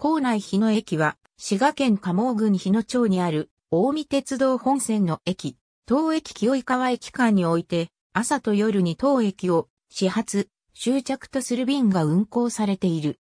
校内日野駅は、滋賀県加茂郡日野町にある、大見鉄道本線の駅、当駅清井川駅間において、朝と夜に当駅を、始発、終着とする便が運行されている。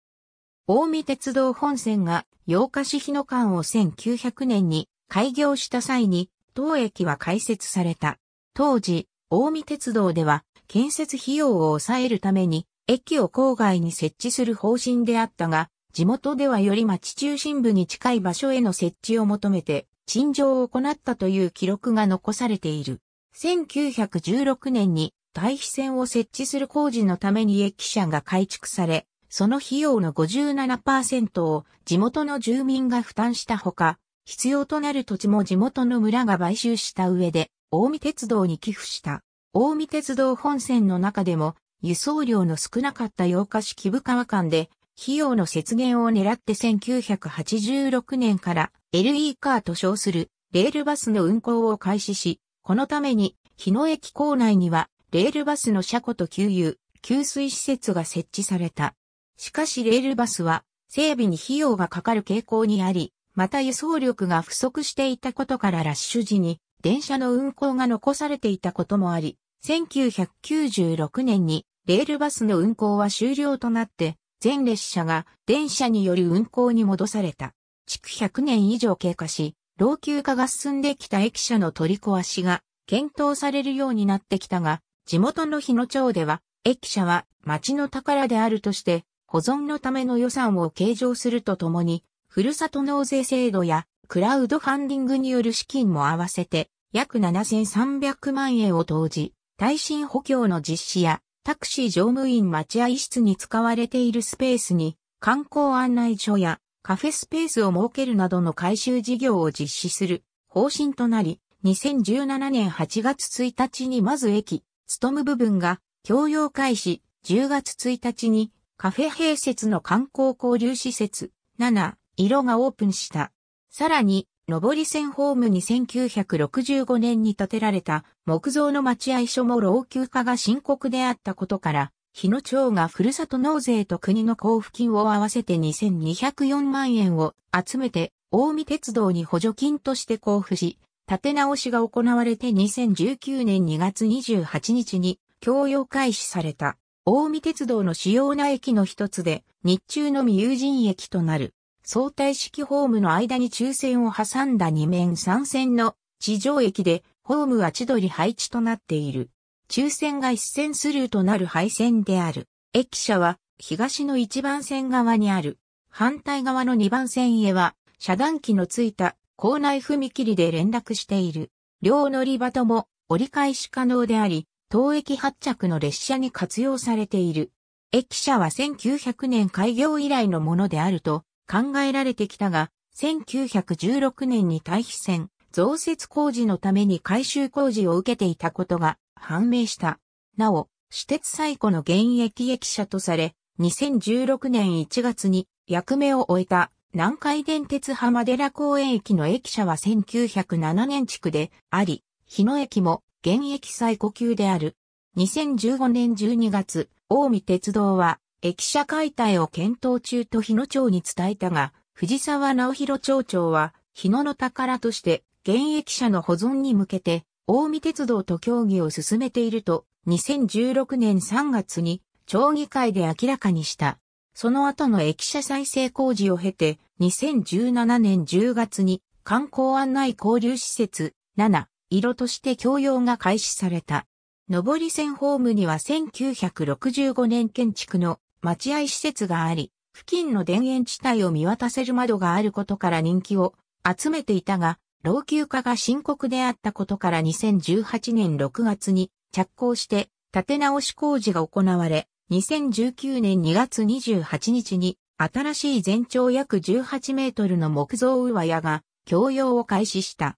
大見鉄道本線が、八日市日野間を1900年に開業した際に、当駅は開設された。当時、大見鉄道では、建設費用を抑えるために、駅を郊外に設置する方針であったが、地元ではより町中心部に近い場所への設置を求めて、陳情を行ったという記録が残されている。1916年に対比線を設置する工事のために駅舎が改築され、その費用の57%を地元の住民が負担したほか、必要となる土地も地元の村が買収した上で、大見鉄道に寄付した。大見鉄道本線の中でも、輸送量の少なかった洋菓子木部川間で、費用の節減を狙って1986年から LE カーと称するレールバスの運行を開始し、このために日野駅構内にはレールバスの車庫と給油、給水施設が設置された。しかしレールバスは整備に費用がかかる傾向にあり、また輸送力が不足していたことからラッシュ時に電車の運行が残されていたこともあり、1996年にレールバスの運行は終了となって、全列車が電車による運行に戻された。築100年以上経過し、老朽化が進んできた駅舎の取り壊しが検討されるようになってきたが、地元の日野町では、駅舎は町の宝であるとして、保存のための予算を計上するとともに、ふるさと納税制度やクラウドファンディングによる資金も合わせて約7300万円を投じ、耐震補強の実施やタクシー乗務員待合室に使われているスペースに観光案内所やカフェスペースを設けるなどの改修事業を実施する方針となり、2017年8月1日にまず駅、勤む部分が共用開始、10月1日にカフェ併設の観光交流施設、7、色がオープンした。さらに、上り線ホームに1965年に建てられた木造の待合所も老朽化が深刻であったことから、日野町がふるさと納税と国の交付金を合わせて2204万円を集めて、大見鉄道に補助金として交付し、建て直しが行われて2019年2月28日に供用開始された。大見鉄道の主要な駅の一つで、日中のみ有人駅となる。相対式ホームの間に抽選を挟んだ2面3線の地上駅で、ホームは千鳥配置となっている。抽選が一線スルーとなる配線である。駅舎は東の一番線側にある。反対側の2番線へは遮断機のついた校内踏切で連絡している。両乗り場とも折り返し可能であり、当駅発着の列車に活用されている。駅舎は1900年開業以来のものであると考えられてきたが、1916年に退避線増設工事のために改修工事を受けていたことが判明した。なお、私鉄最古の現役駅舎とされ、2016年1月に役目を終えた南海電鉄浜寺公園駅の駅舎は1907年地区であり、日野駅も現役最古級である。2015年12月、近江鉄道は駅舎解体を検討中と日野町に伝えたが、藤沢直弘町長は、日野の宝として、現役者の保存に向けて、大見鉄道と協議を進めていると、2016年3月に、町議会で明らかにした。その後の駅舎再生工事を経て、2017年10月に観光案内交流施設7、色として供用が開始された。上り線ホームには1965年建築の待合施設があり、付近の田園地帯を見渡せる窓があることから人気を集めていたが、老朽化が深刻であったことから2018年6月に着工して建て直し工事が行われ、2019年2月28日に新しい全長約18メートルの木造上屋が共用を開始した。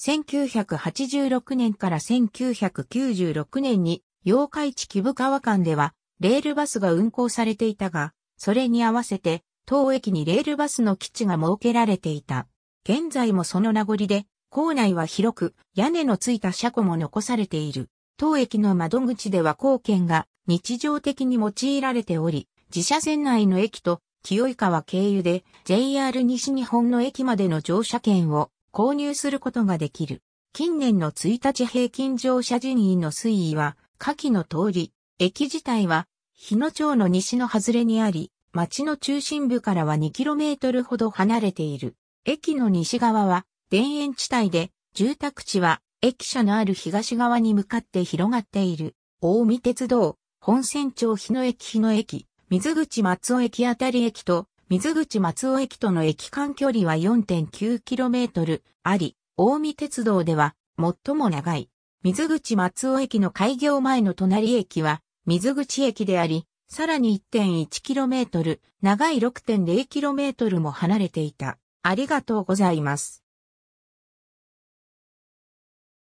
1986年から1996年に、八日市木部川間ではレールバスが運行されていたが、それに合わせて、当駅にレールバスの基地が設けられていた。現在もその名残で、構内は広く、屋根のついた車庫も残されている。当駅の窓口では貢献が日常的に用いられており、自社線内の駅と清井川経由で JR 西日本の駅までの乗車券を購入することができる。近年の1日平均乗車人員の推移は、下記の通り、駅自体は、日野町の西の外れにあり、町の中心部からは 2km ほど離れている。駅の西側は田園地帯で、住宅地は駅舎のある東側に向かって広がっている。大見鉄道、本線町日野駅日野駅、水口松尾駅あたり駅と、水口松尾駅との駅間距離は 4.9km あり、大見鉄道では最も長い。水口松尾駅の開業前の隣駅は、水口駅であり、さらに 1.1km、長い 6.0km も離れていた。ありがとうございます。